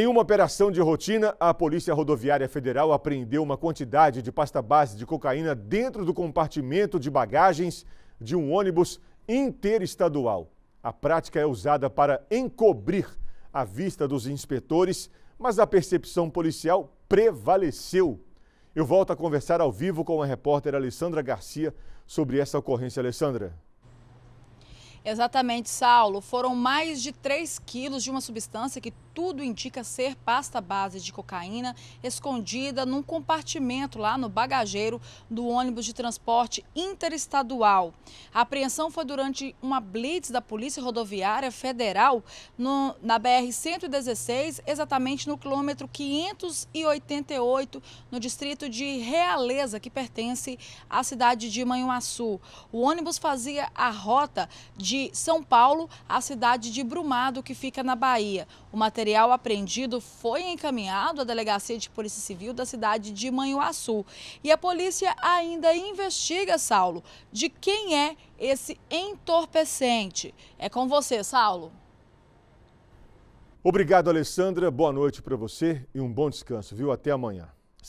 Em uma operação de rotina, a Polícia Rodoviária Federal apreendeu uma quantidade de pasta base de cocaína dentro do compartimento de bagagens de um ônibus interestadual. A prática é usada para encobrir a vista dos inspetores, mas a percepção policial prevaleceu. Eu volto a conversar ao vivo com a repórter Alessandra Garcia sobre essa ocorrência. Alessandra. Exatamente, Saulo. Foram mais de 3 quilos de uma substância que tudo indica ser pasta base de cocaína escondida num compartimento lá no bagageiro do ônibus de transporte interestadual. A apreensão foi durante uma blitz da Polícia Rodoviária Federal no, na BR-116, exatamente no quilômetro 588, no distrito de Realeza, que pertence à cidade de Manhuaçu. O ônibus fazia a rota de São Paulo à cidade de Brumado, que fica na Bahia. O material material apreendido foi encaminhado à Delegacia de Polícia Civil da cidade de Manhuaçu. E a polícia ainda investiga, Saulo, de quem é esse entorpecente. É com você, Saulo. Obrigado, Alessandra. Boa noite para você e um bom descanso, viu? Até amanhã.